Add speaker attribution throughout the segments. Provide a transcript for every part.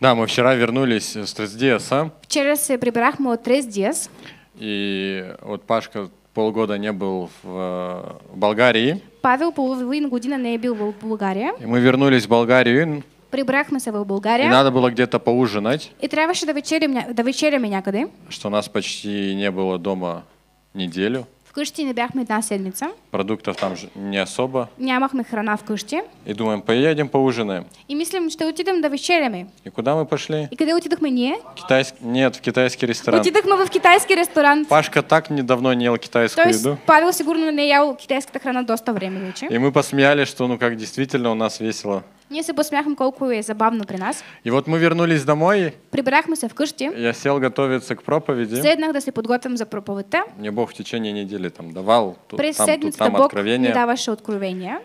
Speaker 1: Да, мы вчера вернулись с Трездеса.
Speaker 2: Вчера се прибрахме от Трездес.
Speaker 1: И вот Пашка полгода не был в э, Болгарии.
Speaker 2: Павел половин година не был в Болгарии. И
Speaker 1: мы вернулись в Болгарию.
Speaker 2: Прибрах мы с собой в Болгарию. И надо
Speaker 1: было где-то поужинать.
Speaker 2: И трябваше да до да меня когда?
Speaker 1: Что нас почти не было дома неделю.
Speaker 2: Вкышти не бяхме една седмица.
Speaker 1: Продуктов там же не особо.
Speaker 2: Нямахме храна вкышти.
Speaker 1: И думаем, поедем поужинаем.
Speaker 2: И мислим, что отидем да вечеряме.
Speaker 1: И куда мы пошли?
Speaker 2: И куда отидохме ние?
Speaker 1: Китайск... Нет, в китайский ресторан.
Speaker 2: Отидохме в китайский ресторан.
Speaker 1: Пашка так недавно не ел китайскую То есть, еду.
Speaker 2: Павел сигурно не ел китайская храна доста времени. И мы
Speaker 1: посмеялись, что ну как действительно у нас весело.
Speaker 2: Ние ну, се посмяхме колко е забавно при нас.
Speaker 1: И вот мы вернулись домой.
Speaker 2: Прибрах Прибрахме в вкъщи.
Speaker 1: Я сел готовиться к проповеди.
Speaker 2: Седнах да се подготвям за проповедта.
Speaker 1: Мне Бог в течение недели там давал тут, През там, тут, там Бог откровения. Ми
Speaker 2: ваше откровение.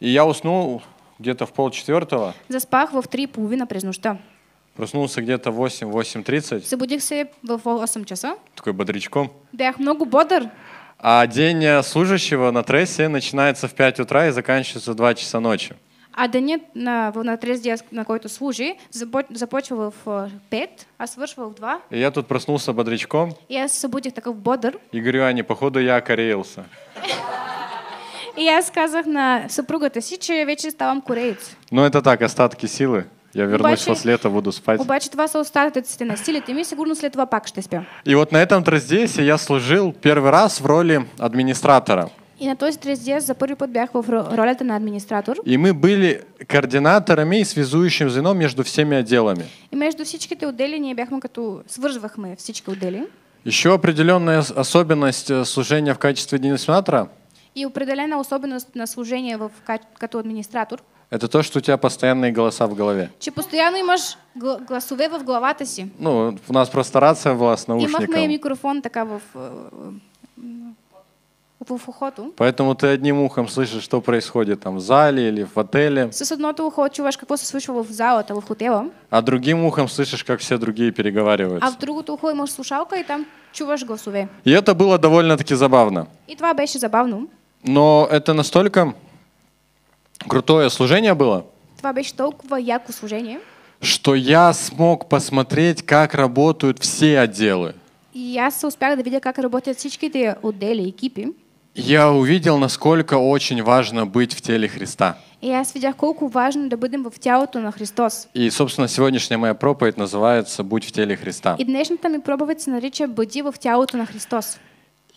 Speaker 1: И я уснул где-то в пол четвертого.
Speaker 2: Заспах во в три половина през нощта.
Speaker 1: Проснулся где-то в 8, 8.30.
Speaker 2: Събудих се в 8 часа.
Speaker 1: Такой бодрячком.
Speaker 2: Бях много бодр.
Speaker 1: А день э, служащего на трессе начинается в 5 утра и заканчивается в 2 часа ночи.
Speaker 2: А денят на, на третий на какой-то служи, започивал в э, пять, а свършивал в два.
Speaker 1: И я тут проснулся бодрячком.
Speaker 2: И я собудих такой бодр.
Speaker 1: И говорю, Ане, походу я окореился.
Speaker 2: И я сказал на супругата си, я вече ставам кореец.
Speaker 1: Ну это так, остатки силы. Я вернусь обаче, после лета, буду спать.
Speaker 2: Обаче това са остатъците на силите ми, сигурно след това пак ще спя.
Speaker 1: И вот на этом трезде я служил первый раз в роли администратора.
Speaker 2: И на този 30 дни за първи път в роли на администратор.
Speaker 1: И мы были координаторами и связующим звеном между всеми отделами.
Speaker 2: И между всичките отдели ние бяхме като мы всички отдели.
Speaker 1: Еще определенная особенность служения в качестве администратора.
Speaker 2: И определенная особенность на служение в като администратор.
Speaker 1: Это то, что у тебя постоянные голоса в голове.
Speaker 2: Че постоянно имаш гласове в главата си.
Speaker 1: Ну, у нас просто рация была с наушником. Имахме
Speaker 2: микрофон такая в
Speaker 1: Поэтому ты одним ухом слышишь, что происходит там в зале или в отеле. С
Speaker 2: как слышал в в зале, там
Speaker 1: А другим ухом слышишь, как все другие переговариваются. А в
Speaker 2: другото ухо имаш слушалка и там чуваш гласове.
Speaker 1: И это было довольно-таки забавно.
Speaker 2: И това беше забавно.
Speaker 1: Но это настолько крутое служение было.
Speaker 2: Това беше толкова яко служение.
Speaker 1: Что я смог посмотреть, как работают все отделы.
Speaker 2: И аз успях да видя как работят всичките отделы, екипи.
Speaker 1: Я увидел, насколько очень важно быть в теле Христа.
Speaker 2: И аз видях колко важно да бъдем в тялото на Христос.
Speaker 1: И, собственно, сегодняшняя моя проповедь называется «Будь в теле Христа». И
Speaker 2: днешната ми проповед се нарича «Бъди в тялото на Христос».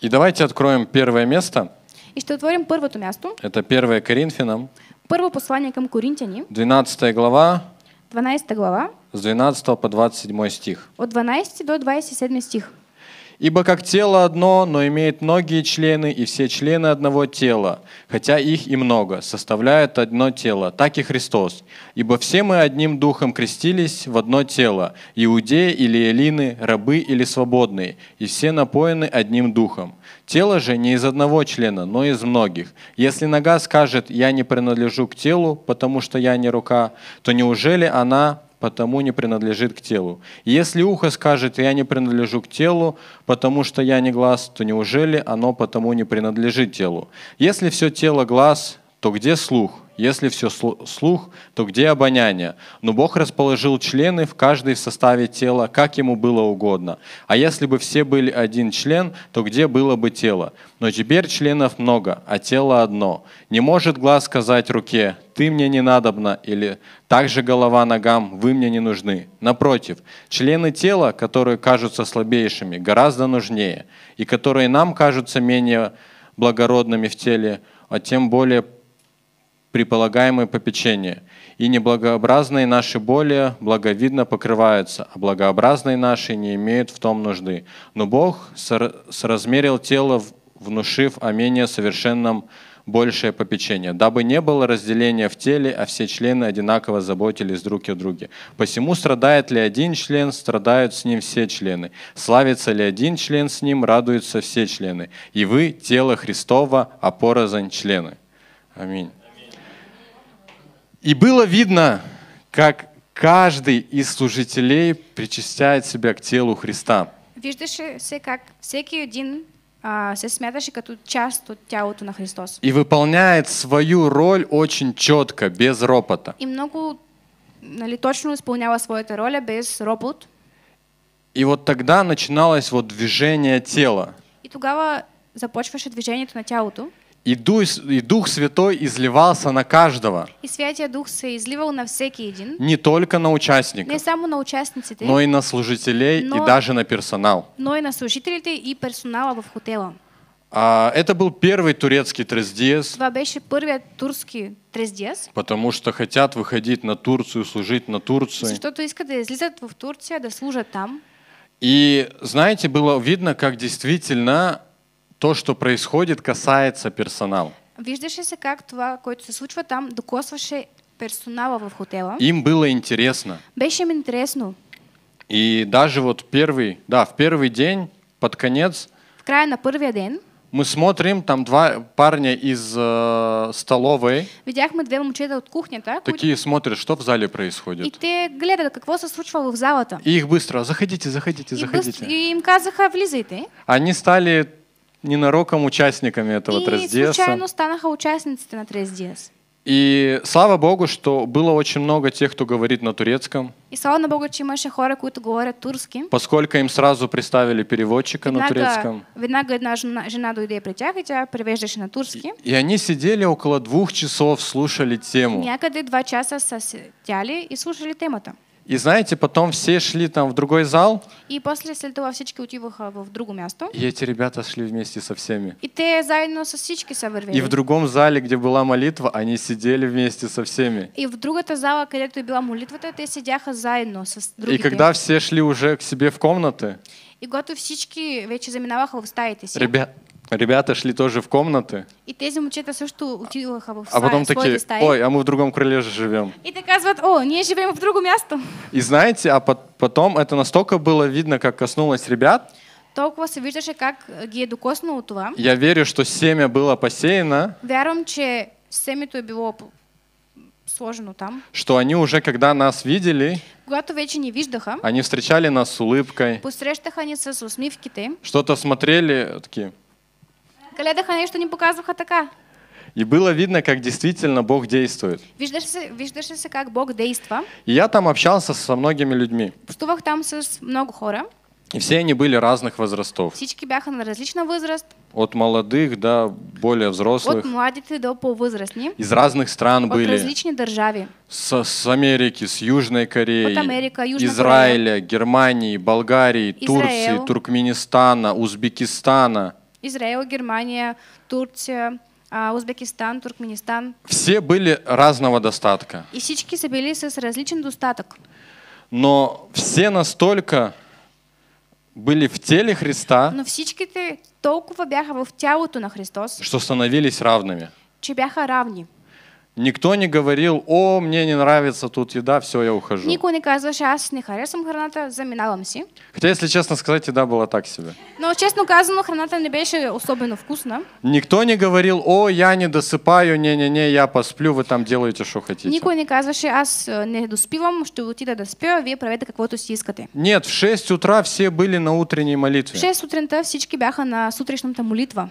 Speaker 1: И давайте откроем первое место.
Speaker 2: И ще отворим първото място.
Speaker 1: Это первое Коринфянам.
Speaker 2: Первое послание към Коринтяни.
Speaker 1: 12 глава.
Speaker 2: 12 глава.
Speaker 1: С 12 по 27 стих.
Speaker 2: От 12 до 27 стих.
Speaker 1: Ибо как тело одно, но имеет многие члены, и все члены одного тела, хотя их и много, составляют одно тело, так и Христос. Ибо все мы одним духом крестились в одно тело, иудеи или элины, рабы или свободные, и все напоены одним духом. Тело же не из одного члена, но из многих. Если нога скажет «я не принадлежу к телу, потому что я не рука», то неужели она потому не принадлежит к телу. Если ухо скажет, я не принадлежу к телу, потому что я не глаз, то неужели оно потому не принадлежит телу? Если все тело глаз, то где слух? Если все слух, то где обоняние? Но Бог расположил члены в каждой в составе тела, как ему было угодно. А если бы все были один член, то где было бы тело? Но теперь членов много, а тело одно. Не может глаз сказать руке, ты мне не надобна, или также голова ногам, вы мне не нужны. Напротив, члены тела, которые кажутся слабейшими, гораздо нужнее, и которые нам кажутся менее благородными в теле, а тем более предполагаемое попечение. И неблагообразные наши боли благовидно покрываются, а благообразные наши не имеют в том нужды. Но Бог соразмерил тело, внушив о менее совершенном большее попечение, дабы не было разделения в теле, а все члены одинаково заботились друг о друге. Посему страдает ли один член, страдают с ним все члены. Славится ли один член с ним, радуются все члены. И вы, тело Христова, а порознь члены. Аминь. И было видно, как каждый из служителей причисляет себя к телу Христа.
Speaker 2: Видишь, все как всеки един а, се смяташе като част от тялото на Христос.
Speaker 1: И выполняет свою роль очень четко, без ропота.
Speaker 2: И много нали, точно исполняла свою своята роля без ропот.
Speaker 1: И вот тогда начиналось вот движение тела.
Speaker 2: И тугава започваше движението на тялото.
Speaker 1: И Дух, и Дух Святой изливался на каждого.
Speaker 2: И Святия Дух се изливал на всякий один.
Speaker 1: Не только на участников.
Speaker 2: Не само на участниците. Но и на
Speaker 1: служителей но, и даже на персонал.
Speaker 2: Но и на служителей и персонала в хотела.
Speaker 1: А, это был первый турецкий трездиес.
Speaker 2: Това беше първият турски трездиес.
Speaker 1: Потому что хотят выходить на Турцию, служить на Турции.
Speaker 2: Что то искать излизат в Турция, да служат там.
Speaker 1: И знаете, было видно, как действительно то, что происходит, касается персонала.
Speaker 2: Виждаше се как това, което се случва там, докосваше персонала в хотела.
Speaker 1: Им было интересно.
Speaker 2: Беше им интересно.
Speaker 1: И даже вот первый, да, в первый день, под конец,
Speaker 2: в края на първия ден,
Speaker 1: мы смотрим, там два парня из э, столовой.
Speaker 2: Видяхме две момчета от кухнята.
Speaker 1: Такие които... смотрят, что в зале происходит. И
Speaker 2: те гледат какво се случва в залата.
Speaker 1: И их быстро, заходите, заходите, и заходите. Быстро,
Speaker 2: и им казаха, влизайте.
Speaker 1: Они стали ненароком участниками этого и трес случайно
Speaker 2: станаха участницами на трес-дієс.
Speaker 1: И слава Богу, что было очень много тех, кто говорит на турецком.
Speaker 2: И слава Богу, что имаше хора, които говорят турски.
Speaker 1: Поскольку им сразу представили переводчика веднага, на турецком.
Speaker 2: Веднага одна жена, жена дойде при тях, и тебя перевеждешь на турский.
Speaker 1: И, и они сидели около двух часов, слушали тему.
Speaker 2: Някъде два часа сидяли и слушали тему-то.
Speaker 1: И знаете, потом все шли там в другой зал.
Speaker 2: И после этого всички отиваха в а, другое место. И
Speaker 1: эти ребята шли вместе со всеми.
Speaker 2: И ты заедно со всички са вървели. И в другом
Speaker 1: зале, где была молитва, они сидели вместе со всеми.
Speaker 2: И в другата зала, където была молитва, ты сидяха заедно со другими. И когда все
Speaker 1: шли уже к себе в комнаты.
Speaker 2: И когато всички вече заминаваха в стаите си. Ребят,
Speaker 1: Ребята шли тоже в комнаты.
Speaker 2: И тези момчета също отидоха в А потом такие, ой, а
Speaker 1: мы в другом крыле же живем.
Speaker 2: И те казват, о, не живем в другом месте.
Speaker 1: И знаете, а потом это настолько было видно, как коснулось ребят.
Speaker 2: Толкова се виждаше как э, ги е докоснало това. Я
Speaker 1: верю, что семя было посеяно.
Speaker 2: Вярвам, че семето е било сложено там.
Speaker 1: Что они уже, когда нас видели,
Speaker 2: Когато вече не виждаха,
Speaker 1: они встречали нас с улыбкой.
Speaker 2: Посрещаха ни с усмивките.
Speaker 1: Что-то смотрели, такие, и было видно, как действительно Бог действует.
Speaker 2: Виждаше как Бог действа.
Speaker 1: И я там общался со многими людьми.
Speaker 2: Пштувах там с много хора.
Speaker 1: И все они были разных возрастов.
Speaker 2: Всички бяха на различный возраст.
Speaker 1: От молодых до более взрослых. От
Speaker 2: младите до повозрастни. Из разных
Speaker 1: стран От были. От различни държави. С, с Америки, с Южной Кореи, От Америка, Южная Израиля, Корея. Германии, Болгарии, Израил. Турции, Туркменистана, Узбекистана.
Speaker 2: Израиль, Германия, Турция, а, Узбекистан, Туркменистан.
Speaker 1: Все были разного достатка.
Speaker 2: И все были с различным достаток.
Speaker 1: Но все настолько были в теле Христа,
Speaker 2: Но всичките толкова бяха в тялото на Христос,
Speaker 1: что становились равными.
Speaker 2: Чебяха равни.
Speaker 1: Никто не говорил, о, мне не нравится тут еда, все, я ухожу.
Speaker 2: Никто не казваше, аз не харесвам храната, заминавам си.
Speaker 1: Хотя, если честно сказать, еда была так себе.
Speaker 2: Но, честно казано, храната не беше особенно вкусно.
Speaker 1: Никто не говорил, о, я не досыпаю, не-не-не, я посплю, вы там делаете, что хотите. Никто
Speaker 2: не казваше, аз э, не доспивам, что отида да спя, вие правете каквото си искате.
Speaker 1: Нет, в 6 утра все были на утренней молитве. В 6
Speaker 2: сутринта всички бяха на сутрешном сутрешната молитва.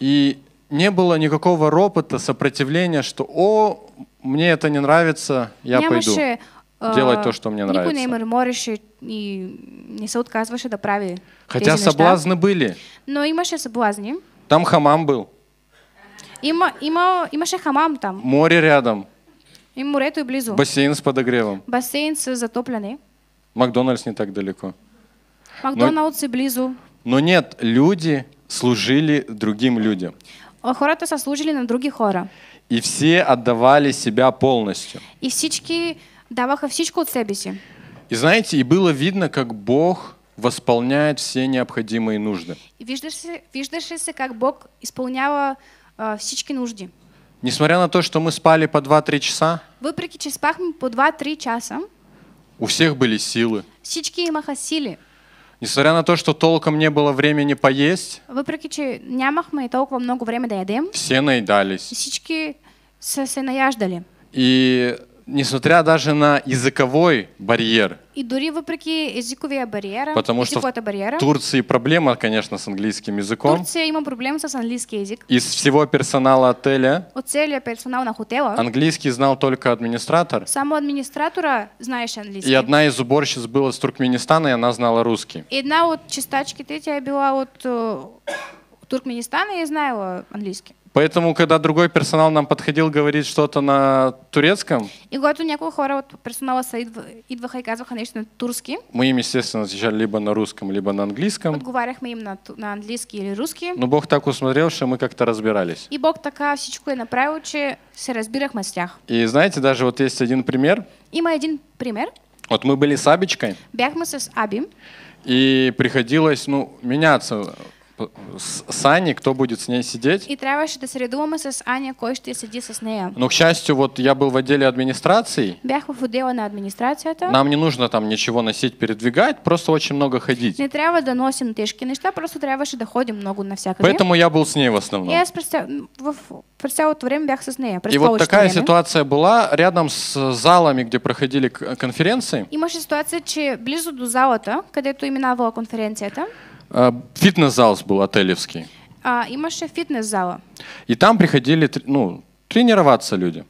Speaker 1: И не было никакого ропота, сопротивления, что «О, мне это не нравится, я Нямаше, пойду».
Speaker 2: А, делать то, что мне нравится. Никой не мърмореше и не се отказваше да прави Хотя соблазны были. Но имаше соблазни.
Speaker 1: Там хамам был.
Speaker 2: Има, има, имаше хамам там.
Speaker 1: Море рядом.
Speaker 2: И морето и близо.
Speaker 1: Бассейн с подогревом.
Speaker 2: Бассейн с затопляне.
Speaker 1: Макдональдс не так далеко.
Speaker 2: Макдональдс и близу.
Speaker 1: Но нет, люди служили другим людям
Speaker 2: хората са служили на други хора.
Speaker 1: И все отдавали себя полностью.
Speaker 2: И всички даваха всичко от себе си.
Speaker 1: И знаете, и было видно, как Бог восполняет все необходимые нужды.
Speaker 2: И виждаше, виждаше се как Бог исполнява э, а, всички нужды.
Speaker 1: Несмотря на то, что мы спали по 2-3 часа,
Speaker 2: Въпреки, че спахме по 2-3 часа,
Speaker 1: у всех были силы.
Speaker 2: Всички имаха силы.
Speaker 1: Несмотря на то, что толком не было времени поесть,
Speaker 2: Въпреки, че нямахме толком много времени да ядем,
Speaker 1: все наедались.
Speaker 2: всички са се наяждали.
Speaker 1: И несмотря даже на языковой барьер.
Speaker 2: И дури вопреки языковия барьера. Потому что в барьера,
Speaker 1: Турции проблема, конечно, с английским языком. Турция
Speaker 2: има проблем с английским языком.
Speaker 1: Из всего персонала отеля.
Speaker 2: От целия персонал на хотела.
Speaker 1: Английский знал только администратор.
Speaker 2: Само администратора знаешь английский. И
Speaker 1: одна из уборщиц была из Туркменистана, и она знала русский.
Speaker 2: И одна вот чистачки, ты тебя была от э, Туркменистана и знала английский.
Speaker 1: Поэтому, когда другой персонал нам подходил говорить что-то на турецком,
Speaker 2: и когато някои хора от персонала са идваха и казваха нещо на турский.
Speaker 1: мы им, естественно, отвечали либо на русском, либо на английском.
Speaker 2: В мы им на, на английски или русский. Но
Speaker 1: Бог так усмотрел, что мы как-то разбирались.
Speaker 2: И Бог така всичко и направил, че се разбирахме с
Speaker 1: И знаете, даже вот есть один пример.
Speaker 2: Има один пример.
Speaker 1: Вот мы были с Абичкой.
Speaker 2: Бяхме с Аби.
Speaker 1: И приходилось, ну, меняться с Аней, кто будет с ней сидеть.
Speaker 2: И трябваше да се редуваме с Аней, кой ще седи с нея.
Speaker 1: Но, к счастью, вот я был в отделе администрации.
Speaker 2: Бях в отделе на администрацията. Нам
Speaker 1: не нужно там ничего носить, передвигать, просто очень много ходить.
Speaker 2: Не трябва да носим тежки неща, просто трябваше да ходим много на навсякъде. Поэтому
Speaker 1: я был с ней в основном. Я
Speaker 2: аз през, в, през цялото бях с нея. И вот такая ситуация
Speaker 1: была рядом с залами, где проходили конференции.
Speaker 2: И может ситуация, че близо до зала когда залата, където конференция конференцията.
Speaker 1: А, фитнес-зал был отелевский.
Speaker 2: А, имаше фитнес-зала.
Speaker 1: И там приходили ну, тренироваться люди.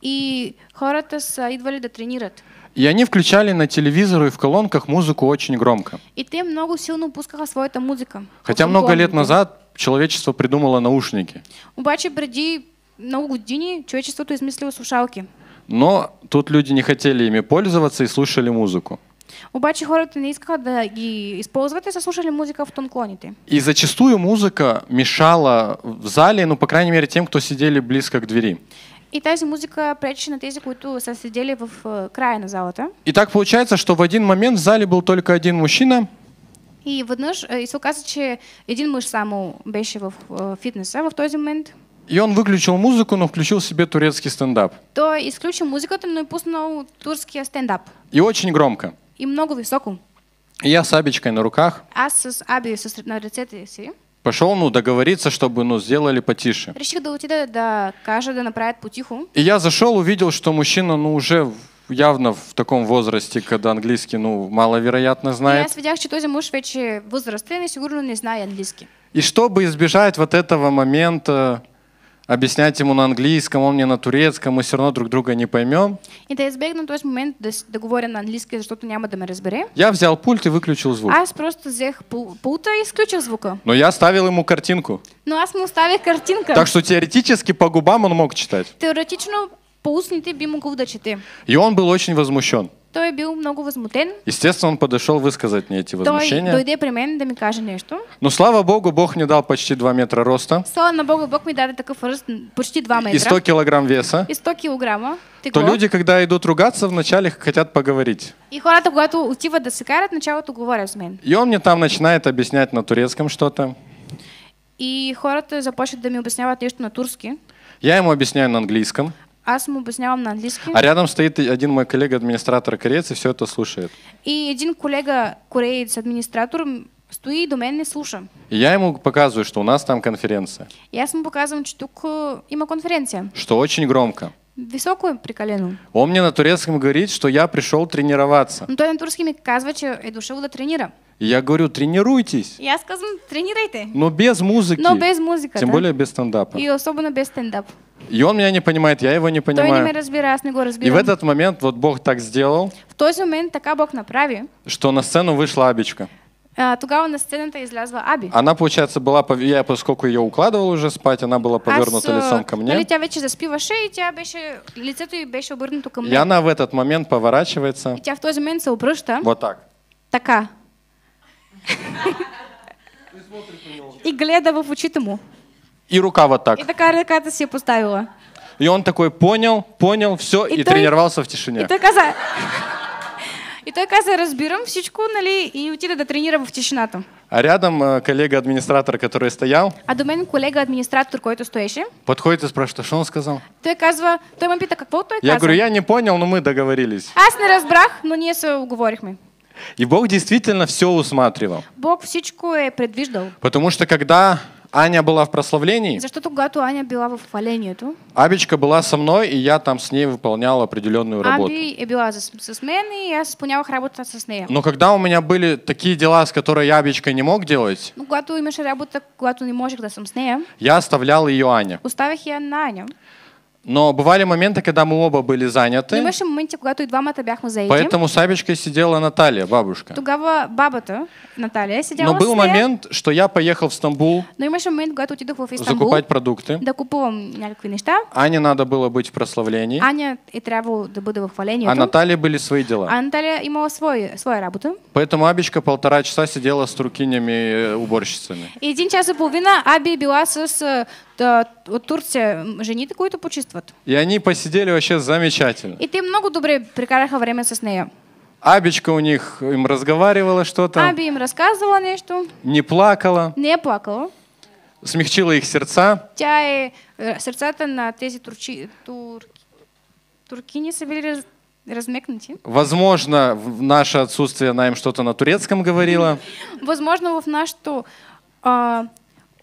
Speaker 2: И хората са идвали да тренират.
Speaker 1: И они включали на телевизору и в колонках музыку очень громко.
Speaker 2: И те много сильно пускаха своята музыка. Хотя много лет назад
Speaker 1: человечество придумало наушники.
Speaker 2: Обаче преди много години человечеството измислило слушалки.
Speaker 1: Но тут люди не хотели ими пользоваться и слушали музыку.
Speaker 2: Обаче хората не искаха да ги използват и са слушали музика в тонклоните.
Speaker 1: И зачастую музыка мешала в зале, ну, по крайней мере, тем, кто сидели близко к двери.
Speaker 2: И тази музика пречи на тези, които са сидели в а, края на залата.
Speaker 1: И так получается, что в один момент в зале был только один мужчина.
Speaker 2: И веднъж а, и се оказа, че един мъж само беше в а, фитнеса в този момент.
Speaker 1: И он выключил музыку, но включил себе турецкий стендап.
Speaker 2: То исключил музыку, но и пуснул турский стендап.
Speaker 1: И очень громко
Speaker 2: и много високо.
Speaker 1: я с абечкой на руках.
Speaker 2: Аз с абио с, на
Speaker 1: Пошел, ну, договориться, чтобы, ну, сделали потише.
Speaker 2: Решил да отида да кажа, да направят
Speaker 1: И я зашел, увидел, что мужчина, ну, уже явно в таком возрасте, когда английский, ну, маловероятно знает. Я
Speaker 2: видях, что този муж вече возрастен и сигурно не знает английский.
Speaker 1: И чтобы избежать вот этого момента, объяснять ему на английском, он мне на турецком, мы все равно друг друга не поймем.
Speaker 2: И да избегну този момент да, да говоря на английски, защото няма да ме
Speaker 1: Я взял пульт и выключил звук. Аз
Speaker 2: просто взех пулта и исключил звука.
Speaker 1: Но я ставил ему картинку.
Speaker 2: Но ну, аз му оставих картинка. Так что
Speaker 1: теоретически по губам он мог читать.
Speaker 2: Теоретично по устните би могъл да чете.
Speaker 1: И он был очень возмущен
Speaker 2: той бил много възмутен.
Speaker 1: Естественно, он подошел высказать мне эти возмущения. Той
Speaker 2: дойде при мен да ми каже нещо.
Speaker 1: Но слава богу, Бог мне дал почти 2 метра роста.
Speaker 2: Слава на богу, Бог ми даде такъв ръст почти 2 метра. И 100
Speaker 1: килограмм веса. И
Speaker 2: 100 килограмма. Тегло. То люди,
Speaker 1: когда идут ругаться, вначале хотят поговорить.
Speaker 2: И хората, когато отиват да се карат, началото говорят с мен.
Speaker 1: И он мне там начинает объяснять на турецком что-то.
Speaker 2: И хората започват да ми обясняват нещо на турски.
Speaker 1: Я ему объясняю на английском.
Speaker 2: Асму обяснявам на английски. А рядом
Speaker 1: стоит один мой коллега-администратор кореец и все это слушает.
Speaker 2: И один коллега кореец-администратор стои до меня не слушает.
Speaker 1: И я ему показываю, что у нас там конференция.
Speaker 2: Я ему показываю, что тут има конференция.
Speaker 1: Что очень громко.
Speaker 2: Высокую прикалено.
Speaker 1: Он мне на турецком говорит, что я пришел тренироваться. Но ну,
Speaker 2: то на турецком ми казва, че е дошел да
Speaker 1: я говорю, тренируйтесь.
Speaker 2: Я сказал, тренируйте.
Speaker 1: Но без музыки. Но без музыки. Тем да? более без стендапа. И
Speaker 2: особенно без стендапа.
Speaker 1: И он меня не понимает, я его не Той не ме понимаю. не И в этот момент вот Бог так сделал,
Speaker 2: В този момент така Бог направи.
Speaker 1: что на сцену вышла Абечка.
Speaker 2: А, тогава на сцената излязва Аби.
Speaker 1: Она, получается, была, я поскольку ее укладывал уже спать, она была повернута а, лицом ко мне. Нали,
Speaker 2: тя вече заспиваше и тя беше, лицето й беше ко мне. И она
Speaker 1: в этот момент поворачивается И
Speaker 2: тя в този момент се вот так. така. и гледа в очите му
Speaker 1: и рука вот так. И
Speaker 2: такая рука ты себе поставила.
Speaker 1: И он такой понял, понял, все, и, и той, тренировался в тишине. И только
Speaker 2: за... И той каза разбирам всичко, нали, и отида да тренирам в тишината.
Speaker 1: А рядом э, коллега-администратор, который стоял.
Speaker 2: А до меня коллега-администратор, който стоящий.
Speaker 1: Подходит и спрашивает, а что он сказал?
Speaker 2: Той казва, той ме пита, какво той Я говорю, я
Speaker 1: не понял, но мы договорились.
Speaker 2: Аз не разбрах, но не с се мы.
Speaker 1: И Бог действительно все усматривал.
Speaker 2: Бог всичко е э, предвиждал.
Speaker 1: Потому что когда Аня была в прославлении.
Speaker 2: Защото когато Аня была в хвалението.
Speaker 1: Абичка была со мной, и я там с ней выполнял определенную работу.
Speaker 2: Аби е била со мен, и я исполнял работу со ней. Но
Speaker 1: когда у меня были такие дела, с которыми я Абичкой не мог делать.
Speaker 2: Ну, когато имаше работу, когато не можешь да съм с а?
Speaker 1: Я оставлял ее Аня.
Speaker 2: Оставях я на Аня.
Speaker 1: Но бывали моменты, когда мы оба были заняты. Ну и Имаше
Speaker 2: моменти, типа когато и двамата мы заедем. Поэтому
Speaker 1: с Абечкой сидела Наталья, бабушка.
Speaker 2: Тогава бабата, Наталья, сидела Но был момент,
Speaker 1: что я поехал в Стамбул.
Speaker 2: Но ну имаше момент, когато отидох в Стамбул. Закупать
Speaker 1: продукты. Да
Speaker 2: купувам някакви неща.
Speaker 1: Ане надо было быть в прославлении.
Speaker 2: Аня и трябвало да бъде в хвалении. А Наталья
Speaker 1: были свои дела. А
Speaker 2: Наталья имела свой, свою работу.
Speaker 1: Поэтому Абечка полтора часа сидела с туркинями э, уборщицами.
Speaker 2: И один час и половина Аби била с то вот Турция, жени такую то почувствует.
Speaker 1: И они посидели вообще замечательно.
Speaker 2: И ты много добре прикараха время с ней.
Speaker 1: Абичка у них им разговаривала что-то. Аби
Speaker 2: им рассказывала нечто.
Speaker 1: Не плакала.
Speaker 2: Не плакала.
Speaker 1: Смягчила их сердца.
Speaker 2: Тя э, сердца-то на тези турки турки не собирали размекнути.
Speaker 1: Возможно, в наше отсутствие она им что-то на турецком говорила.
Speaker 2: Возможно, в наш что а,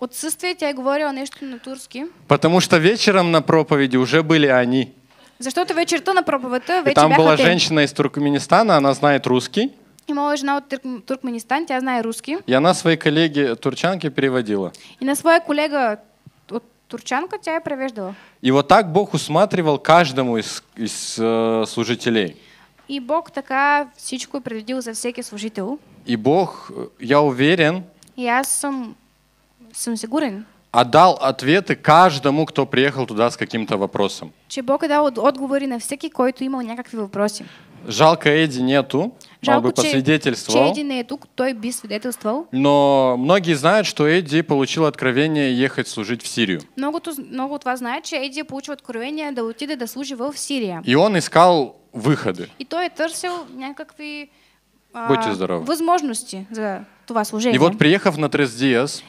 Speaker 2: Отсъствие тя говорила нещо на турски.
Speaker 1: Потому что вечером на проповеди уже были они.
Speaker 2: Защото вечерта на проповедта вече И там была женщина
Speaker 1: из Туркменистана, она знает русский.
Speaker 2: И моя жена от Туркменистан, я знаю русский.
Speaker 1: И она своей коллеге турчанке переводила.
Speaker 2: И на своя коллега от турчанка тебя я превеждала.
Speaker 1: И вот так Бог усматривал каждому из, из э, служителей.
Speaker 2: И Бог такая всичко предвидил за всеки служител.
Speaker 1: И Бог, э, я уверен,
Speaker 2: я сам sunt siguren.
Speaker 1: А дал ответы каждому, кто приехал туда с каким-то вопросом.
Speaker 2: Че Бог дал отговоры на всякий, кой то имел някакви вопросы.
Speaker 1: Жалко, Эди нету. Жалко, он бы посвидетельствовал. Че Эди
Speaker 2: нету, кто без свидетельствовал.
Speaker 1: Но многие знают, что Эди получил откровение ехать служить в Сирию.
Speaker 2: Много, много от вас знает, что Эди получил откровение да уйти да служить в Сирии.
Speaker 1: И он искал выходы.
Speaker 2: И то и търсил някакви а, Будьте здоровы. возможности за твое служение. И вот
Speaker 1: приехав на трес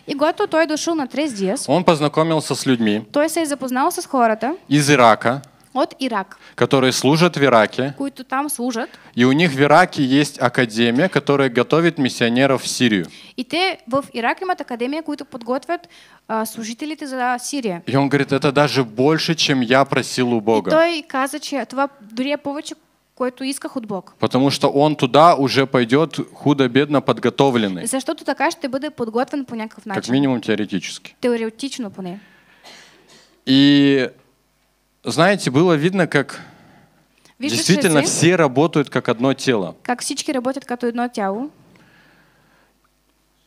Speaker 2: и год то той дошел на трес
Speaker 1: он познакомился с людьми,
Speaker 2: то есть я запознался с хората,
Speaker 1: из Ирака,
Speaker 2: от Ирак,
Speaker 1: которые служат в Ираке.
Speaker 2: кое-то там служат.
Speaker 1: И у них в Ираке есть академия, которая готовит миссионеров в Сирию.
Speaker 2: И те в Ирак имат академия, които подготвят а, служителите за Сирия.
Speaker 1: И он говорит, это даже больше, чем я просил у Бога. И той
Speaker 2: каза, че това повече, който исках от Бог.
Speaker 1: Потому что он туда уже пойдет худо-бедно подготовленный. За
Speaker 2: Защото така ще бъде подготвен по някакъв начин. Как
Speaker 1: минимум теоретически.
Speaker 2: Теоретично поне.
Speaker 1: И знаете, было видно, как
Speaker 2: Виждаш действительно все
Speaker 1: работают как одно тело.
Speaker 2: Как всички работят как одно тело.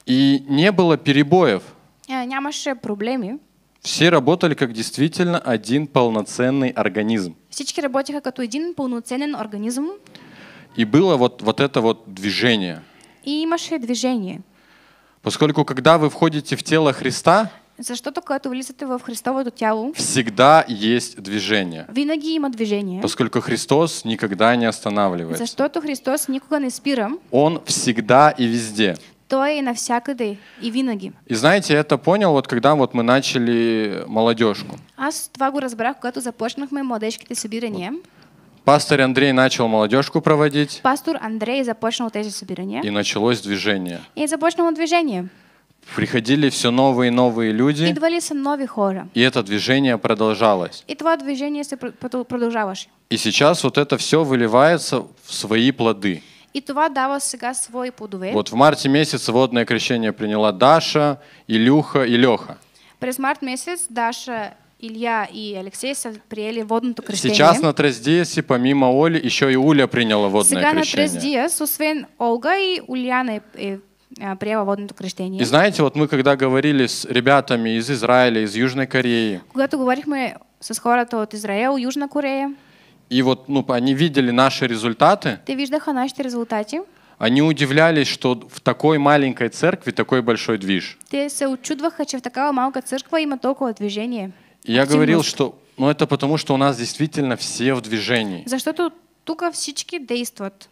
Speaker 1: И не было перебоев.
Speaker 2: Э, Нямаше проблеми.
Speaker 1: Все работали как действительно один полноценный организм.
Speaker 2: Всички работиха като един пълноценен организъм.
Speaker 1: И было вот, вот это вот движение.
Speaker 2: И имаше движение.
Speaker 1: Поскольку когда вы входите в тело Христа,
Speaker 2: за что Защото это влизате в Христовото тяло,
Speaker 1: всегда есть движение.
Speaker 2: Винаги има движение.
Speaker 1: Поскольку Христос никогда не останавливается. За
Speaker 2: что Защото Христос никога не спира.
Speaker 1: Он всегда и везде.
Speaker 2: Той навсякди и виноги.
Speaker 1: И знаете, это понял вот когда вот мы начали молодежку.
Speaker 2: Аз това го разбрах, когато мы младежките ты собирание?
Speaker 1: Пастор Андрей начал молодежку проводить.
Speaker 2: Пастор Андрей започнал эти собирания. И
Speaker 1: началось движение.
Speaker 2: И започнало движение.
Speaker 1: Приходили все новые и новые люди.
Speaker 2: И са нови хора.
Speaker 1: И это движение продолжалось.
Speaker 2: И твое движение се продължаваше.
Speaker 1: И сейчас вот это все выливается в свои плоды.
Speaker 2: И това дава сега свой плодове. Вот
Speaker 1: в марте месяц водное крещение приняла Даша, Илюха и Леха.
Speaker 2: През март месяц Даша, Илья и Алексей приели водното крещение. Сейчас на
Speaker 1: Трездиесе, помимо Оли, еще и Уля приняла водное Сега крещение. Сега на
Speaker 2: Трездиес, освен Олга и Ульяна приняла приема водното крещение. И
Speaker 1: знаете, вот мы когда говорили с ребятами из Израиля, из Южной Кореи.
Speaker 2: Когда Когато мы с хората от Израил, Южна Корея.
Speaker 1: И вот ну, они видели наши результаты.
Speaker 2: Те виждаха наши результаты?
Speaker 1: Они удивлялись, что в такой маленькой церкви такой большой движ.
Speaker 2: Ты се учудваха, че в такая малка църква има толкова движение.
Speaker 1: И я говорил, что ну, это потому, что у нас действительно все в движении.
Speaker 2: За что тут тук всички действуют.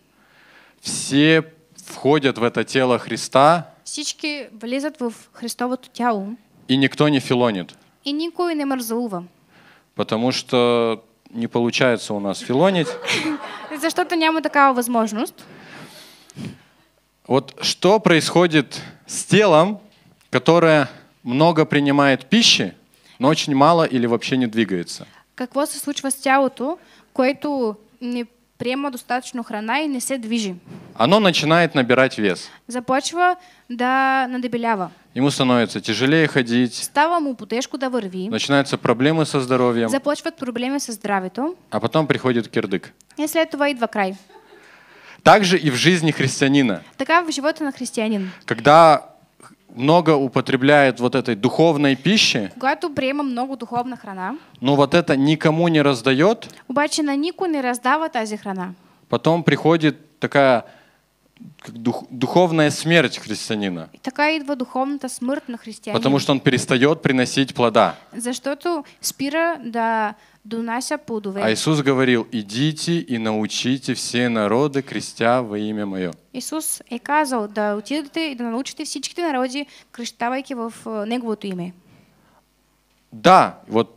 Speaker 1: Все входят в это тело Христа.
Speaker 2: Всички влезат в Христовото тяло.
Speaker 1: И никто не филонит.
Speaker 2: И никой не мързува.
Speaker 1: Потому что не получается у нас филонить.
Speaker 2: За что-то нема такая возможность.
Speaker 1: Вот что происходит с телом, которое много принимает пищи, но очень мало или вообще не двигается?
Speaker 2: Как се случва с тялото, което не приема достаточно храна и не се движи?
Speaker 1: Оно начинает набирать вес.
Speaker 2: Започва да надебелява.
Speaker 1: Ему становится тяжелее ходить.
Speaker 2: Става ему путешку да върви.
Speaker 1: Начинаются проблемы со здоровьем.
Speaker 2: Започват проблемы со здоровьем.
Speaker 1: А потом приходит кирдык.
Speaker 2: Если след това два край.
Speaker 1: Также и в жизни христианина.
Speaker 2: Такая в живота на христианин.
Speaker 1: Когда много употребляет вот этой духовной пищи,
Speaker 2: когато время много духовна храна,
Speaker 1: но вот это никому не раздает,
Speaker 2: обаче на нику не раздава тази храна.
Speaker 1: Потом приходит такая как дух, духовная смерть христианина.
Speaker 2: Такая едва духовната смерть на христианина. Потому что
Speaker 1: он перестает приносить плода.
Speaker 2: За что-то спира да дунася плодове. А Иисус
Speaker 1: говорил, идите и научите все народы, крестя во имя Мое.
Speaker 2: Иисус и казал, да отидете и да научите всичките народи, крещавайки в э, Неговото имя.
Speaker 1: Да, вот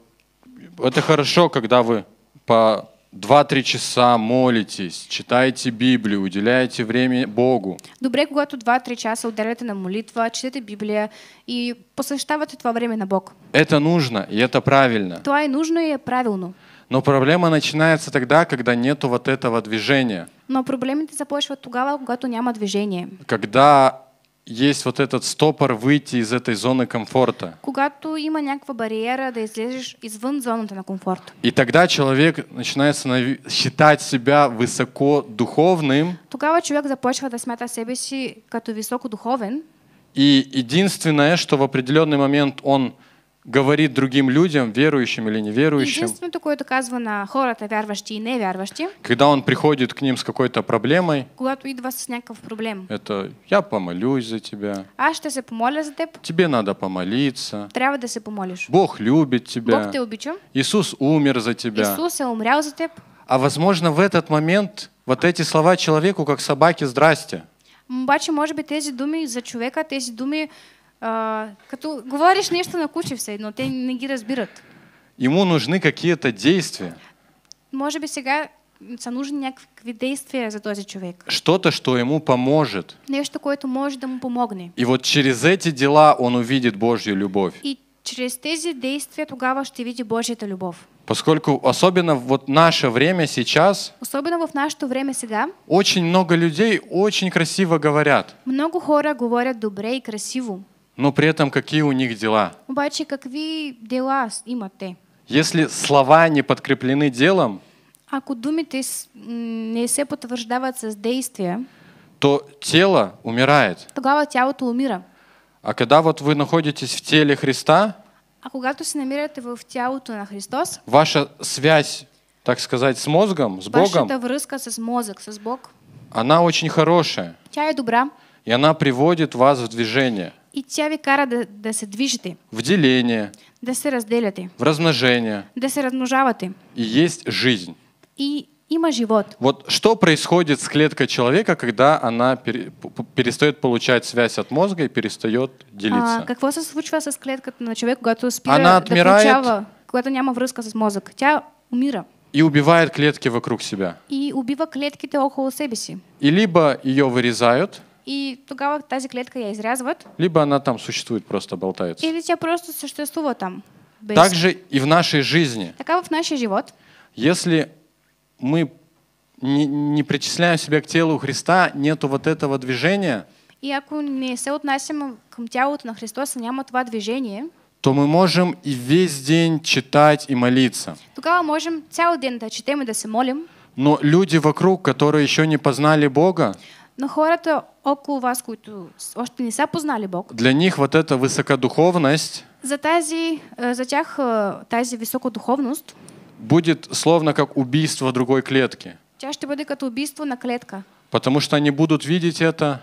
Speaker 1: это хорошо, когда вы по 2-3 часа молитесь, читайте Библию, уделяете время Богу.
Speaker 2: Добре, когато 2-3 часа уделяете на молитва, читате Библию и посвящаете это время на Бог.
Speaker 1: Это нужно, и это правильно.
Speaker 2: Това и нужно и правильно.
Speaker 1: Но проблема начинается тогда, когда нету вот этого движения.
Speaker 2: Но проблемите започват тогава, когато няма движения.
Speaker 1: Когда есть вот этот стопор выйти из этой зоны комфорта.
Speaker 2: Когато има някаква бариера да излезеш извън зоната на комфорт.
Speaker 1: И тогда человек начинает считать себя высоко духовным.
Speaker 2: Тогава човек започва да смята себе си като високо духовен.
Speaker 1: И единственное, что в определенный момент он говорит другим людям, верующим или неверующим. Единственное
Speaker 2: такое доказано хората вярващи и невярващи.
Speaker 1: Когда он приходит к ним с какой-то проблемой.
Speaker 2: Когато идва с някакъв проблем.
Speaker 1: Это я помолюсь за тебя.
Speaker 2: А что се помоля за теб.
Speaker 1: Тебе надо помолиться.
Speaker 2: Трябва да се помолишь? Бог
Speaker 1: любит тебя. Бог те обича. Иисус умер за тебя. Иисус
Speaker 2: е умрял за теб.
Speaker 1: А возможно в этот момент вот эти слова человеку как собаки «здрасте».
Speaker 2: Обаче, может быть, эти думи за человека, эти думы а, Като говориш нещо на куче все едно, те не ги разбират.
Speaker 1: Ему нужны какие-то действия.
Speaker 2: Может быть, сега са нужны някакви действия за този человек.
Speaker 1: Что-то, что ему поможет.
Speaker 2: Нечто, което может да му помогне.
Speaker 1: И вот через эти дела он увидит Божью любовь.
Speaker 2: И через тези действия тогава ще види Божията любовь.
Speaker 1: Поскольку особенно вот наше время сейчас,
Speaker 2: особенно в наше время сега,
Speaker 1: очень много людей очень красиво говорят.
Speaker 2: Много хора говорят добре и красиво.
Speaker 1: Но при этом какие у них дела?
Speaker 2: Обаче, какие дела имате?
Speaker 1: Если слова не подкреплены делом,
Speaker 2: Ако думите не се потвърждават с действия,
Speaker 1: то тело умирает.
Speaker 2: Тогава тялото умира.
Speaker 1: А когда вот вы находитесь в теле Христа,
Speaker 2: а когато се намирате в тялото на Христос,
Speaker 1: ваша связь, так сказать, с мозгом, с Богом, вашата
Speaker 2: връзка с мозък, с Бог,
Speaker 1: она очень хорошая.
Speaker 2: Тя е добра.
Speaker 1: И она приводит вас в движение.
Speaker 2: И тя ви кара да, да се движите.
Speaker 1: В деление.
Speaker 2: Да се разделяте.
Speaker 1: В размножение.
Speaker 2: Да се размножавате.
Speaker 1: И есть жизнь.
Speaker 2: И има живот.
Speaker 1: Вот что происходит с клеткой человека, когда она перестает получать связь от мозга и перестает делиться? А,
Speaker 2: какво се случва с клетката на човек, когато спира она отмирает, да получава, когато няма връзка с мозък? Тя умира.
Speaker 1: И убивает клетки вокруг себя.
Speaker 2: И убива клетките около себе си.
Speaker 1: И либо ее вырезают,
Speaker 2: и тогава тази клетка я изрязвают.
Speaker 1: Либо она там существует, просто болтается.
Speaker 2: Или тебя просто существует там. Без... Также
Speaker 1: и в нашей жизни.
Speaker 2: Такая в нашей живот.
Speaker 1: Если мы не, не причисляем себя к телу Христа, нету вот этого движения.
Speaker 2: И ако не се отнасяме към тялото на Христоса, няма това движения.
Speaker 1: То мы можем и весь день читать и молиться.
Speaker 2: Тогава можем целый день да читаем и да се молим.
Speaker 1: Но люди вокруг, которые еще не познали Бога,
Speaker 2: но хората около вас, които още не са познали Бог,
Speaker 1: для них вот эта высокодуховность
Speaker 2: за, тази, за тях тази високодуховност
Speaker 1: будет словно как убийство другой клетки.
Speaker 2: Тя ще бъде като убийство на клетка.
Speaker 1: Потому что они будут видеть это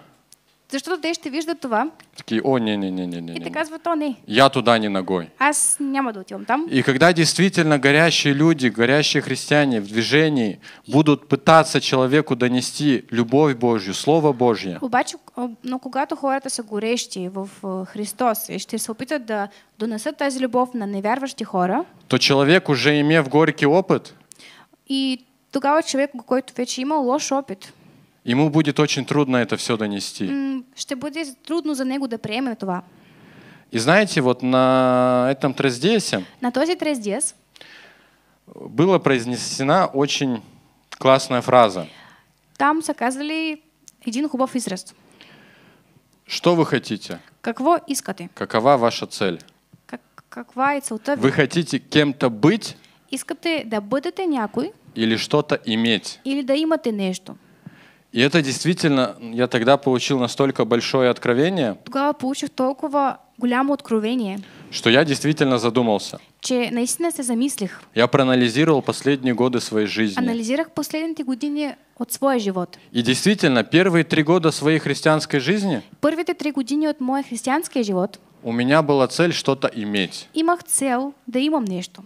Speaker 2: Защото те ще виждат това.
Speaker 1: Такие, о, не, не, не, не, не. И те
Speaker 2: казват, о, не.
Speaker 1: Я туда не ногой.
Speaker 2: Аз няма да отивам там. И
Speaker 1: когда действительно горящие люди, горящие христиане в движении будут пытаться человеку донести любовь Божью, Слово Божье.
Speaker 2: Обаче, но когато хората са горещи в Христос и ще се опитат да донесат тази любов на невярващи хора,
Speaker 1: то человек уже имев горький опыт,
Speaker 2: и тогава човек, който вече има лош опит,
Speaker 1: Ему будет очень трудно это все донести.
Speaker 2: Что будет трудно за него да приеме това.
Speaker 1: И знаете, вот на этом трездесе
Speaker 2: на този трездес
Speaker 1: была произнесена очень классная фраза.
Speaker 2: Там са казали един хубав израз.
Speaker 1: Что вы хотите?
Speaker 2: Какво искате?
Speaker 1: Какова ваша цель?
Speaker 2: Как, каква е целта Вы
Speaker 1: хотите кем-то быть?
Speaker 2: Искате да бъдете някой?
Speaker 1: Или что-то иметь?
Speaker 2: Или да имате нещо?
Speaker 1: И это действительно, я тогда получил настолько большое откровение,
Speaker 2: Тогава получих толкова голямо откровение,
Speaker 1: что я действительно задумался.
Speaker 2: че наистина се замислих.
Speaker 1: Я проанализировал последние годы своей жизни.
Speaker 2: Анализирах последните години от своего живота.
Speaker 1: И действительно, первые три года своей христианской жизни
Speaker 2: Первые три года от моя християнския живот
Speaker 1: у меня была цель что-то иметь.
Speaker 2: имах цел да имам нечто.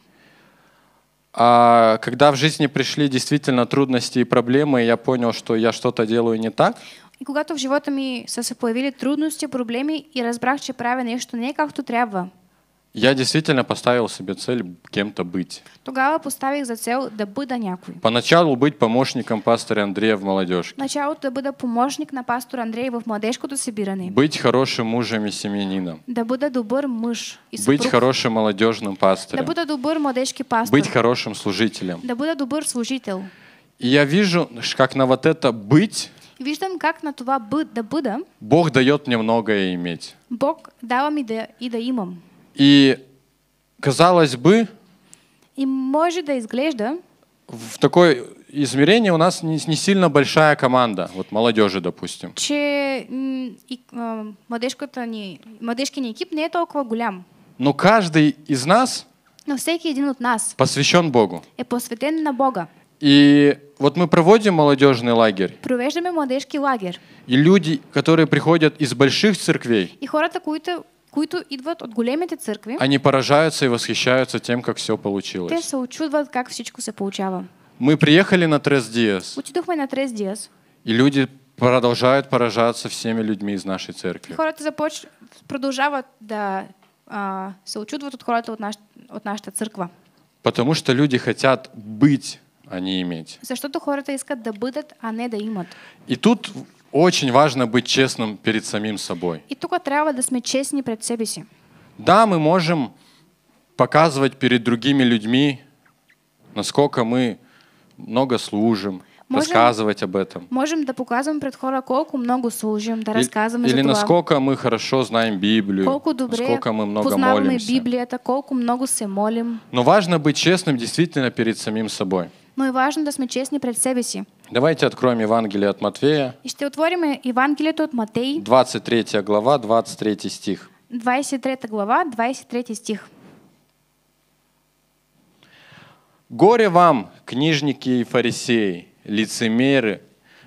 Speaker 1: А когда в жизни пришли действительно трудности и проблемы, я понял, что я что-то делаю не так.
Speaker 2: И когда в живота ми са се появили трудности, проблемы, и разбрах, что правя что не както трябва.
Speaker 1: Я действительно поставил себе цель кем-то быть.
Speaker 2: Тогава поставих за цел да бъда някой.
Speaker 1: Поначалу быть помощником пастора Андрея в молодежке.
Speaker 2: Начало да бъда помощник на пастора Андрея в молодежку събиране.
Speaker 1: Быть хорошим мужем и семьянином.
Speaker 2: Да бъда добър муж. и съпруг. Быть хорошим
Speaker 1: молодежным пастором. Да бъда
Speaker 2: добър молодежки пастор. Быть
Speaker 1: хорошим служителем. Да
Speaker 2: бъда добър служител.
Speaker 1: И я вижу, как на вот это быть
Speaker 2: виждам как на това бъд, да бъда.
Speaker 1: Бог дает мне многое иметь.
Speaker 2: Бог дава ми да и да имам.
Speaker 1: И казалось бы,
Speaker 2: и может да изглежда,
Speaker 1: в такое измерение у нас не, не сильно большая команда, вот молодежи, допустим.
Speaker 2: Че и, а, младежката ни, молодежки не екип не это около гулям.
Speaker 1: Но каждый из нас
Speaker 2: Но всякий един от нас
Speaker 1: посвящен Богу.
Speaker 2: И посвятен на Бога.
Speaker 1: И вот мы проводим молодежный лагерь.
Speaker 2: Провеждаме младежки лагерь.
Speaker 1: И люди, которые приходят из больших церквей.
Speaker 2: И хората, които които идват от големите църкви.
Speaker 1: Они поражаются и восхищаются тем, как все получилось. Те се
Speaker 2: очудват как всичко се получава.
Speaker 1: Мы приехали на Трес Диас.
Speaker 2: Отидохме на Трес Диас.
Speaker 1: И люди продолжают поражаться всеми людьми из нашей церкви.
Speaker 2: Хората започ... продължават да а, се очудват от хората от, наш... от нашата църква.
Speaker 1: Потому что люди хотят быть а не иметь.
Speaker 2: За что хората искат да бъдат, а не да имат.
Speaker 1: И тут очень важно быть честным перед самим собой.
Speaker 2: И только трябва да сме честни пред себе си.
Speaker 1: Да, мы можем показывать перед другими людьми, насколько мы много служим, можем, рассказывать об этом.
Speaker 2: Можем да показываем пред хора колко много служим, да рассказываем Или, или насколько
Speaker 1: мы хорошо знаем Библию, колко добре насколько мы много молимся.
Speaker 2: Библията, колко много се молим.
Speaker 1: Но важно быть честным действительно перед самим собой.
Speaker 2: Но и важно да сме честни пред себе си.
Speaker 1: Давайте откроем Евангелие от Матфея.
Speaker 2: И ще отворим Евангелието от Матей.
Speaker 1: 23 глава, 23 стих.
Speaker 2: 23 глава, 23 стих.
Speaker 1: «Горе вам, книжники и фарисеи, лицемеры,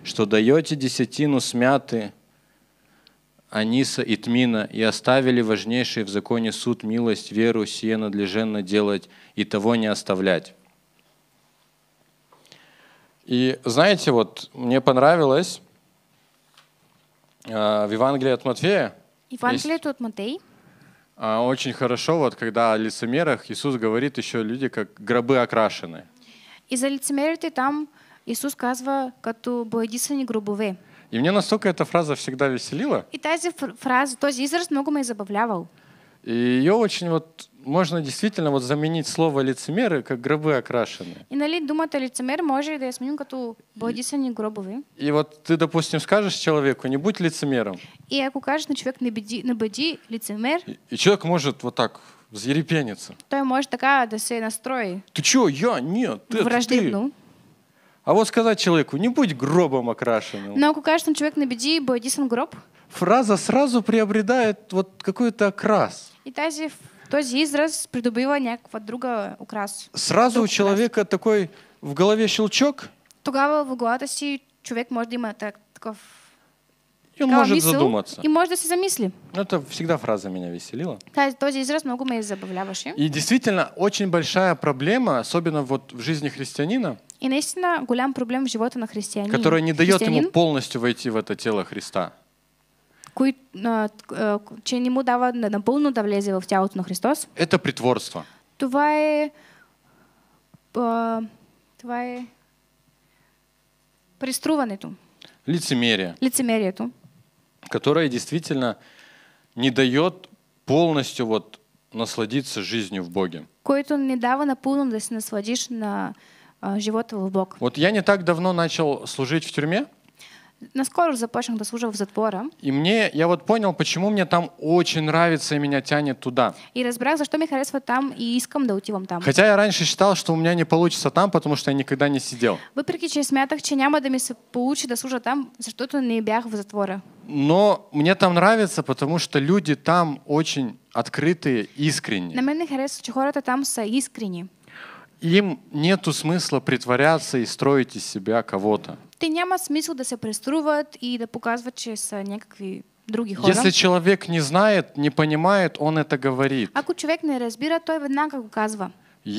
Speaker 1: что даете десятину смяты, Аниса и Тмина, и оставили важнейший в законе суд милость, веру, сие надлеженно делать и того не оставлять». И знаете, вот мне понравилось э, в Евангелии от Матфея.
Speaker 2: Евангелие есть, от Матфея.
Speaker 1: Э, очень хорошо, вот когда о лицемерах Иисус говорит еще люди как гробы окрашены.
Speaker 2: И за лицемерите там Иисус казва като боядисани грубове.
Speaker 1: И мне настолько эта фраза всегда веселила.
Speaker 2: И тази фраза, то този израз много меня забавлявал.
Speaker 1: И ее очень вот можно действительно вот заменить слово лицемеры как гробы окрашенные.
Speaker 2: И нали думата лицемер может да я сменю като бодисани гробови.
Speaker 1: И вот ты, допустим, скажешь человеку, не будь лицемером.
Speaker 2: И как укажешь на човек не бъди, не бъди лицемер.
Speaker 1: И, и человек может вот так взъерепениться.
Speaker 2: Той может такая, да се настрой.
Speaker 1: Ты чё, я? Нет, ты, Враждебно. ты. А вот сказать человеку, не будь гробом окрашенным.
Speaker 2: Но как укажешь на човек не бъди бодисан гроб.
Speaker 1: Фраза сразу приобретает вот какой-то окрас.
Speaker 2: И тази Този израз придобива някаква друга украс.
Speaker 1: Сразу у человека украс. такой в голове щелчок.
Speaker 2: Тогава в главата си човек може да има так, такъв и он может мисъл, задуматься. И может да се замисли.
Speaker 1: Это всегда фраза меня веселила.
Speaker 2: Този израз много ме забавляваше. И
Speaker 1: действительно, очень большая проблема, особенно вот в жизни христианина,
Speaker 2: и наистина голям проблем в живота на христианине. Которая не дает ему
Speaker 1: полностью войти в это тело Христа.
Speaker 2: кои, а, а, че не му дава напълно да влезе в тялото на Христос.
Speaker 1: Это притворство.
Speaker 2: Това е... Това е... Приструването.
Speaker 1: Лицемерие.
Speaker 2: Лицемерието.
Speaker 1: Которое действительно не дает полностью вот насладиться жизнью в Боге. кое-то
Speaker 2: Което не дава напълно да се насладиш на а, живота в Бог.
Speaker 1: Вот я не так давно начал служить в тюрьме.
Speaker 2: Наскоро започнах да служил в затвора.
Speaker 1: И мне, я вот понял, почему мне там очень нравится и меня тянет туда.
Speaker 2: И разбрах, за что мне харесва там и искам да уйти вам там. Хотя
Speaker 1: я раньше считал, что у меня не получится там, потому что я никогда не сидел.
Speaker 2: вы прикиньте а с мятых няма да ми се получи да служа там, не бях в затвора.
Speaker 1: Но мне там нравится, потому что люди там очень открытые, искренние.
Speaker 2: На меня харесва, че хората там са искренни.
Speaker 1: Им нету смысла притворяться и строить из себя кого-то
Speaker 2: те няма смисъл да се преструват и да показват, че са някакви други хора. Если
Speaker 1: человек не знает, не понимает, он это говорит.
Speaker 2: Ако човек не разбира, той веднага го казва.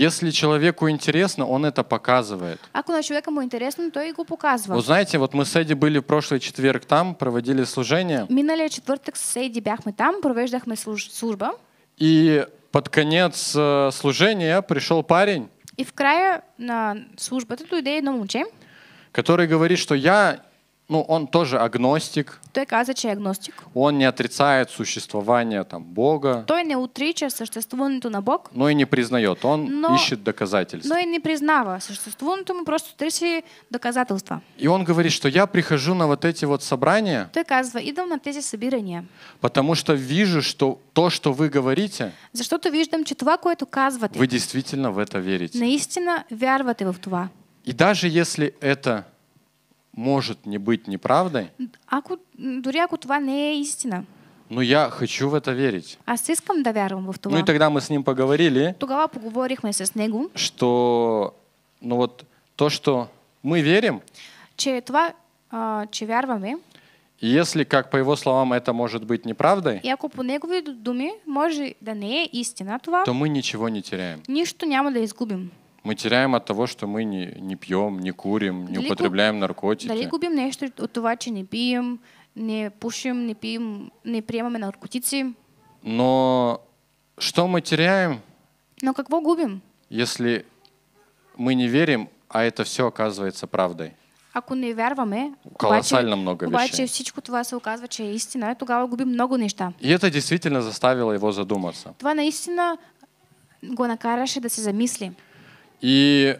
Speaker 1: Если человеку интересно, он это показывает.
Speaker 2: Ако на человека ему интересно, то и его показывает. Вы знаете,
Speaker 1: вот мы с Эдди были в прошлый четверг там, проводили служение.
Speaker 2: Минали четверг с Эдди бяхме там, провеждахме служба.
Speaker 1: И под конец э, служения пришел парень.
Speaker 2: И в крае на службата дойде едно момче
Speaker 1: который говорит, что я, ну, он тоже агностик.
Speaker 2: Той каза, че агностик.
Speaker 1: Он не отрицает существование там Бога.
Speaker 2: Той не отрича съществуването на Бог.
Speaker 1: Но и не признает, он но, ищет доказательства.
Speaker 2: Но и не признава съществуването му, просто търси доказательства.
Speaker 1: И он говорит, что я прихожу на вот эти вот собрания.
Speaker 2: Той казва, идвам на эти събирания.
Speaker 1: Потому что вижу, что то, что вы говорите.
Speaker 2: за что ты Защото виждам, че това, което казвате. Вы
Speaker 1: действительно в это верите.
Speaker 2: Наистина вярвате в това.
Speaker 1: И даже если это может не быть неправдой,
Speaker 2: аку, дори ако това не истина,
Speaker 1: но я хочу в это верить.
Speaker 2: Аз искам да вярвам в това. Ну и
Speaker 1: тогда мы с ним поговорили.
Speaker 2: Тогава мы с него.
Speaker 1: Что, ну вот то, что мы верим.
Speaker 2: Че това, а, че вярваме.
Speaker 1: если, как по его словам, это может быть неправдой,
Speaker 2: и ако по негови думи може да не е истина това, то
Speaker 1: мы ничего не теряем.
Speaker 2: Нищо няма да изгубим.
Speaker 1: Мы теряем от того, что мы не, не пьем, не курим, не дали употребляем губ... наркотики. Дали губим
Speaker 2: нещо от того, что не пьем, не пушим, не пьем, не приемаме наркотици.
Speaker 1: Но что мы теряем?
Speaker 2: Но какво губим?
Speaker 1: Если мы не верим, а это все оказывается правдой.
Speaker 2: Ако не верваме.
Speaker 1: колоссально много вещей.
Speaker 2: всичко това се оказва, че е истина, тогава губим много неща.
Speaker 1: И это действительно заставило его задуматься.
Speaker 2: Това наистина го накараше да се замисли.
Speaker 1: И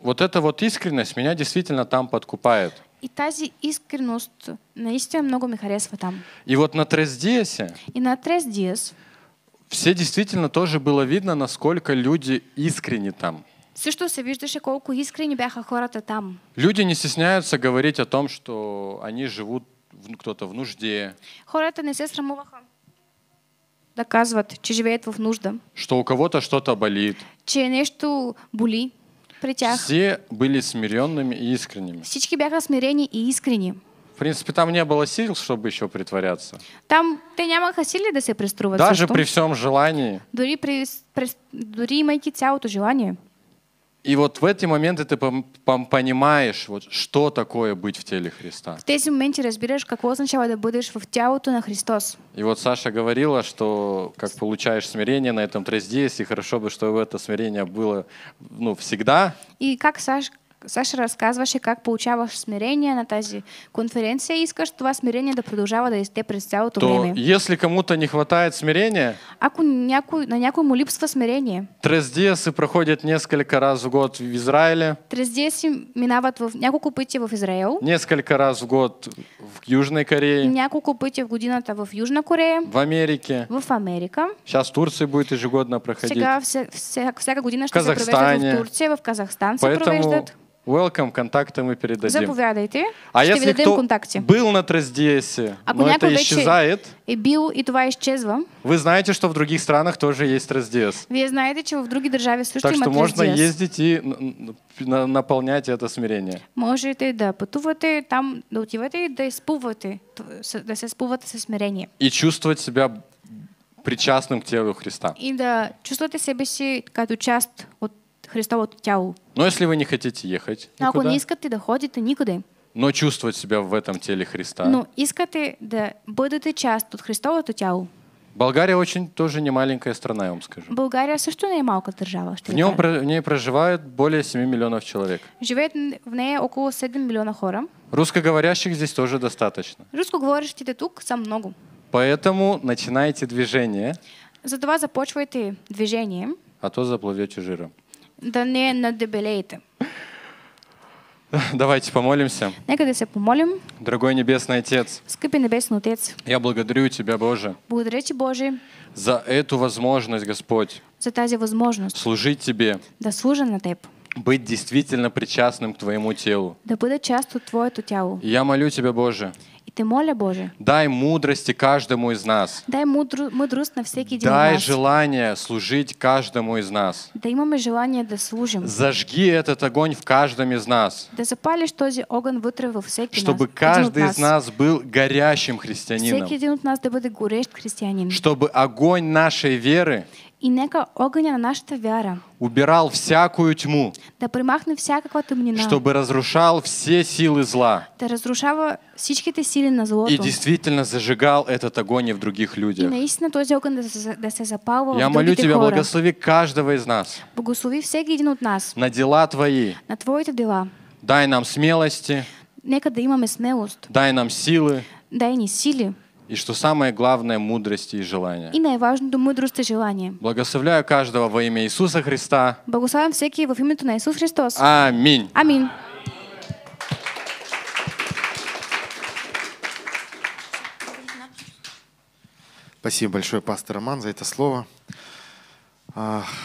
Speaker 1: вот эта вот искренность меня действительно там подкупает.
Speaker 2: И тази искренность наистина много ми харесва там.
Speaker 1: И вот на Трездиесе.
Speaker 2: И на трездес.
Speaker 1: Все действительно тоже было видно, насколько люди искренни там.
Speaker 2: Все Също се виждаше колко искрени бяха хората там.
Speaker 1: Люди не стесняются говорить о том, что они живут кто-то в нужде.
Speaker 2: Хората не се срамуваха доказывают, че живет в нужда.
Speaker 1: Что у кого-то что-то болит.
Speaker 2: Че нещо боли при тях.
Speaker 1: Все были смиренными и искренними.
Speaker 2: Всички бяха смирени и искрени.
Speaker 1: В принципе, там не было сил, чтобы еще притворяться.
Speaker 2: Там ты не нямаха сили да се приструваться. Даже също. при
Speaker 1: всем желании.
Speaker 2: Дури при, при дори имайки цялото желание.
Speaker 1: И вот в эти моменты ты понимаешь, вот, что такое быть в теле Христа. В
Speaker 2: эти моменты разбираешь, как ты будешь в тялото на Христос.
Speaker 1: И вот Саша говорила, что как получаешь смирение на этом трезде, и хорошо бы, чтобы это смирение было ну, всегда.
Speaker 2: И как Саша, Саша разказваше как получаваш смирение на тази конференция и искаш това смирение да продължава да изте през цялото то, време.
Speaker 1: Если кому-то не хватает смирения,
Speaker 2: ако някой, на някой му липсва смирение,
Speaker 1: трездиесы проходят несколько раз в год в Израиле,
Speaker 2: трездиесы минават в няколко пъти в Израел,
Speaker 1: несколько раз в год в Южной Корее,
Speaker 2: няколко пъти в годината в Южна Корея,
Speaker 1: в Америке,
Speaker 2: в Америка,
Speaker 1: сейчас в Турции будет ежегодно проходить, сега
Speaker 2: вся, вся, всяка година ще се провеждат в Турция, в Казахстан Поэтому се провеждат.
Speaker 1: Welcome, контакты мы передадим.
Speaker 2: Заповядайте. А если кто контакте.
Speaker 1: был на Трездесе, а но это исчезает,
Speaker 2: И бил, и това исчезва,
Speaker 1: вы знаете, что в других странах тоже есть Трездес.
Speaker 2: Вы знаете, что в других державе също так, има Так что можно ездить
Speaker 1: и наполнять это смирение.
Speaker 2: Можете да пътувате там, ну, да утивати, да изпувате, да се спувате със смирение.
Speaker 1: И чувствовать себя причастным к телу Христа.
Speaker 2: И да чувствовать себя си като част от Христовото тяло.
Speaker 1: Но если вы не хотите ехать никуда, Ако не
Speaker 2: искате да ходите никъде,
Speaker 1: но чувствовать себя в этом теле Христа. Но
Speaker 2: искате да бъдете част от Христовото тяло.
Speaker 1: Болгария очень тоже не маленькая страна, я вам скажу.
Speaker 2: Болгария също не малка държава. в, нем,
Speaker 1: в ней проживает более 7 миллионов человек.
Speaker 2: Живет в ней около 7 миллионов хора.
Speaker 1: Русскоговорящих здесь тоже достаточно.
Speaker 2: Русскоговорящите тут са много.
Speaker 1: Поэтому начинайте движение. Зато
Speaker 2: Затова започвайте движением.
Speaker 1: А то заплывете жиром
Speaker 2: да не надебелейте.
Speaker 1: Давайте помолимся.
Speaker 2: Некогда се помолим.
Speaker 1: Дорогой Небесный Отец.
Speaker 2: Скъпи Небесный Отец.
Speaker 1: Я благодарю Тебя, Боже.
Speaker 2: Благодарю Тебя, Боже.
Speaker 1: За эту возможность, Господь.
Speaker 2: За тази возможность.
Speaker 1: Служить Тебе.
Speaker 2: Да служа на Теб.
Speaker 1: Быть действительно причастным к Твоему телу.
Speaker 2: Да буду часто Твоето телу.
Speaker 1: Я молю Тебя, Боже.
Speaker 2: Ты моля Боже.
Speaker 1: Дай мудрости каждому из нас.
Speaker 2: Дай мудру, мудрость на всякий день Дай нас.
Speaker 1: желание служить каждому из нас.
Speaker 2: Да мы желание да служим.
Speaker 1: Зажги этот огонь в каждом из нас.
Speaker 2: Да запалишь за огонь вътре во всеки Чтобы нас, каждый из
Speaker 1: нас был горящим христианином. Всякий един
Speaker 2: от нас да будет горещ христианин.
Speaker 1: Чтобы огонь нашей веры
Speaker 2: и нека огъня на нашата вяра.
Speaker 1: Убирал всякую тьму.
Speaker 2: Да примахне всякаква тъмнина. Чтобы
Speaker 1: разрушал все силы зла.
Speaker 2: Да разрушава всичките силы на злото. И
Speaker 1: действительно зажигал этот огонь и в других людях. И
Speaker 2: наистина този огън да се, да се запалва Я молю Тебя, хора. благослови
Speaker 1: каждого из нас.
Speaker 2: Благослови всех един от нас.
Speaker 1: На дела Твои.
Speaker 2: На твои дела.
Speaker 1: Дай нам смелости.
Speaker 2: Нека да имаме смелост.
Speaker 1: Дай нам силы.
Speaker 2: Дай ни силы.
Speaker 1: И что самое главное, мудрости и желания. И
Speaker 2: наиважното мудрост и желание.
Speaker 1: Благословляю каждого во имя Иисуса Христа.
Speaker 2: Благословляем всякие во имя на Иисус Христос.
Speaker 1: Аминь. Аминь. Спасибо большое, пастор Роман, за это слово. А,